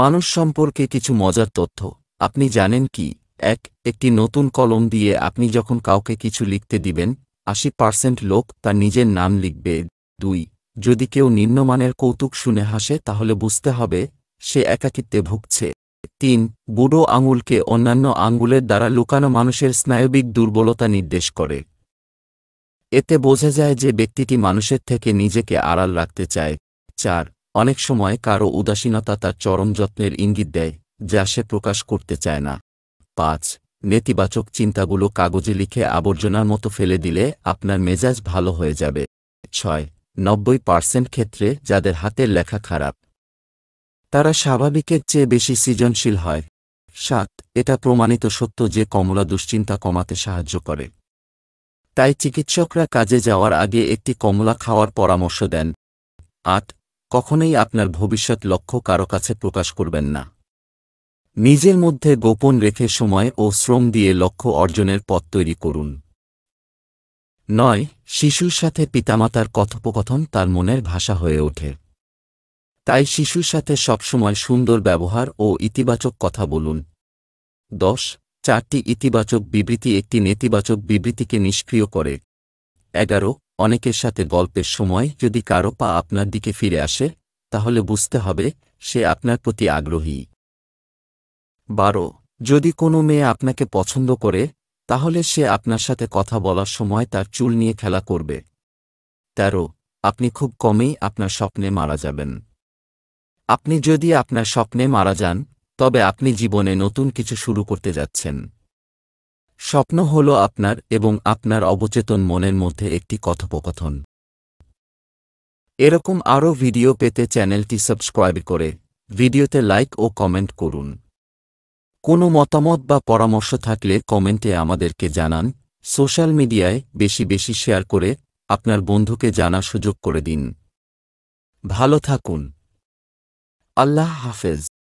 মানুষ সম্পর্কে কিছু মজার তথ্য আপনি জানেন কি এক একটি নতুন কলম দিয়ে আপনি যখন কাউকে কিছু লিখতে দিবেন আশি পার্সেন্ট লোক তার নিজের নাম লিখবে দুই যদি কেউ নিম্নমানের কৌতুক শুনে হাসে তাহলে বুঝতে হবে সে একাকিত্বে ভুগছে তিন বুড়ো আঙুলকে অন্যান্য আঙুলের দ্বারা লুকানো মানুষের স্নায়বিক দুর্বলতা নির্দেশ করে এতে বোঝা যায় যে ব্যক্তিটি মানুষের থেকে নিজেকে আড়াল রাখতে চায় চার অনেক সময় কারো উদাসীনতা তার চরম যত্নের ইঙ্গিত দেয় যা সে প্রকাশ করতে চায় না পাঁচ নেতিবাচক চিন্তাগুলো কাগজে লিখে আবর্জনার মতো ফেলে দিলে আপনার মেজাজ ভালো হয়ে যাবে ছয় নব্বই পার্সেন্ট ক্ষেত্রে যাদের হাতের লেখা খারাপ তারা স্বাভাবিকের চেয়ে বেশি সৃজনশীল হয় সাত এটা প্রমাণিত সত্য যে কমলা দুশ্চিন্তা কমাতে সাহায্য করে তাই চিকিৎসকরা কাজে যাওয়ার আগে একটি কমলা খাওয়ার পরামর্শ দেন আট কখনোই আপনার ভবিষ্যৎ লক্ষ্য কারো কাছে প্রকাশ করবেন না নিজের মধ্যে গোপন রেখে সময় ও শ্রম দিয়ে লক্ষ্য অর্জনের পথ তৈরি করুন নয় শিশুর সাথে পিতামাতার কথোপকথন তার মনের ভাষা হয়ে ওঠে তাই শিশুর সাথে সবসময় সুন্দর ব্যবহার ও ইতিবাচক কথা বলুন দশ চারটি ইতিবাচক বিবৃতি একটি নেতিবাচক বিবৃতিকে নিষ্ক্রিয় করে এগারো অনেকের সাথে গল্পের সময় যদি কারো পা আপনার দিকে ফিরে আসে তাহলে বুঝতে হবে সে আপনার প্রতি আগ্রহী বারো যদি কোনো মেয়ে আপনাকে পছন্দ করে তাহলে সে আপনার সাথে কথা বলার সময় তার চুল নিয়ে খেলা করবে তেরো আপনি খুব কমেই আপনার স্বপ্নে মারা যাবেন আপনি যদি আপনার স্বপ্নে মারা যান তবে আপনি জীবনে নতুন কিছু শুরু করতে যাচ্ছেন স্বপ্ন হল আপনার এবং আপনার অবচেতন মনের মধ্যে একটি কথোপকথন এরকম আরও ভিডিও পেতে চ্যানেলটি সাবস্ক্রাইব করে ভিডিওতে লাইক ও কমেন্ট করুন কোনো মতামত বা পরামর্শ থাকলে কমেন্টে আমাদেরকে জানান সোশ্যাল মিডিয়ায় বেশি বেশি শেয়ার করে আপনার বন্ধুকে জানার সুযোগ করে দিন ভালো থাকুন আল্লাহ হাফেজ